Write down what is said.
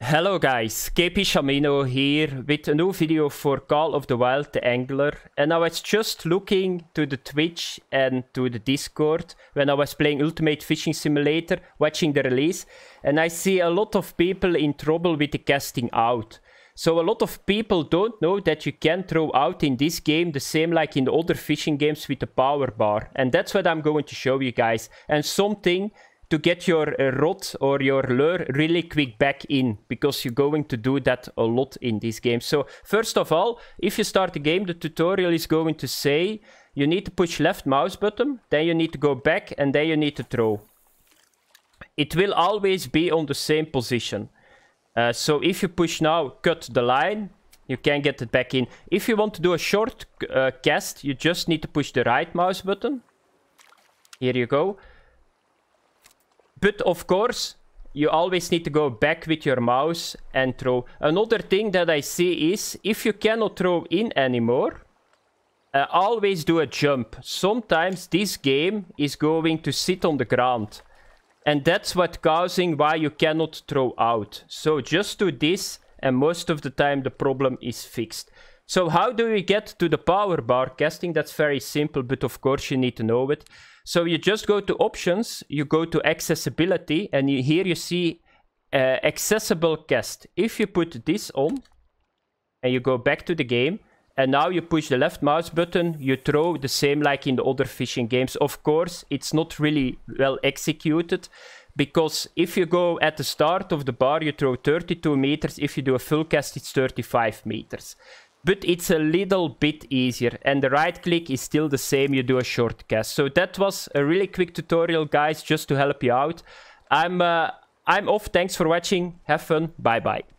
Hello guys, KP Shamino here with a new video for Call of the Wild the Angler and I was just looking to the Twitch and to the Discord when I was playing Ultimate Fishing Simulator watching the release and I see a lot of people in trouble with the casting out. So a lot of people don't know that you can throw out in this game the same like in the other fishing games with the power bar and that's what I'm going to show you guys and something to get your uh, rod or your lure really quick back in because you're going to do that a lot in this game. So first of all, if you start the game, the tutorial is going to say you need to push left mouse button, then you need to go back and then you need to throw. It will always be on the same position. Uh, so if you push now, cut the line, you can get it back in. If you want to do a short uh, cast, you just need to push the right mouse button. Here you go. But of course, you always need to go back with your mouse and throw. Another thing that I see is, if you cannot throw in anymore, uh, always do a jump. Sometimes this game is going to sit on the ground. And that's what causing why you cannot throw out. So just do this and most of the time the problem is fixed. So how do we get to the power bar casting? That's very simple, but of course you need to know it. So you just go to options, you go to accessibility, and you, here you see uh, accessible cast. If you put this on, and you go back to the game, and now you push the left mouse button, you throw the same like in the other fishing games. Of course, it's not really well executed, because if you go at the start of the bar, you throw 32 meters. If you do a full cast, it's 35 meters but it's a little bit easier. And the right click is still the same, you do a short cast. So that was a really quick tutorial, guys, just to help you out. I'm, uh, I'm off, thanks for watching, have fun, bye-bye.